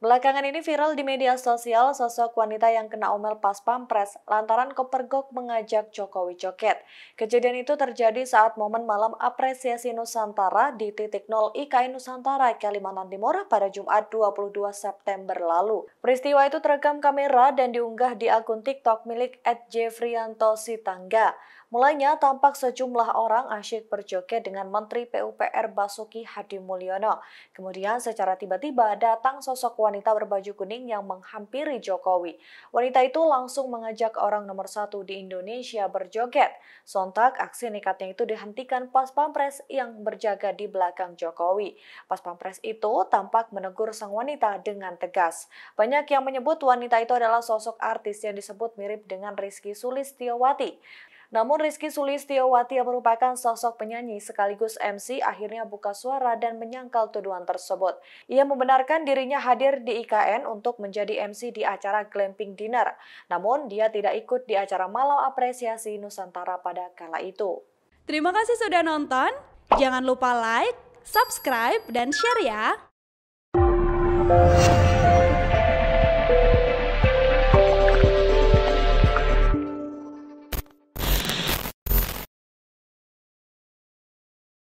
Belakangan ini viral di media sosial sosok wanita yang kena omel pas pampres lantaran kepergok mengajak Jokowi joget. Kejadian itu terjadi saat momen malam apresiasi Nusantara di titik 0 IKN Nusantara, Kalimantan Timur pada Jumat 22 September lalu. Peristiwa itu terekam kamera dan diunggah di akun TikTok milik @jefrianto Sitangga. Mulanya tampak sejumlah orang asyik berjoget dengan Menteri PUPR Basuki Hadi Mulyono. Kemudian secara tiba-tiba datang sosok wanita wanita berbaju kuning yang menghampiri Jokowi. Wanita itu langsung mengajak orang nomor satu di Indonesia berjoget. Sontak, aksi nekatnya itu dihentikan pas pampres yang berjaga di belakang Jokowi. Pas pampres itu tampak menegur sang wanita dengan tegas. Banyak yang menyebut wanita itu adalah sosok artis yang disebut mirip dengan Rizky Sulistiyawati. Namun Rizky Sulistiowati yang merupakan sosok penyanyi sekaligus MC akhirnya buka suara dan menyangkal tuduhan tersebut. Ia membenarkan dirinya hadir di IKN untuk menjadi MC di acara Glamping Dinner. Namun dia tidak ikut di acara Malam Apresiasi Nusantara pada kala itu. Terima kasih sudah nonton. Jangan lupa like, subscribe, dan share ya.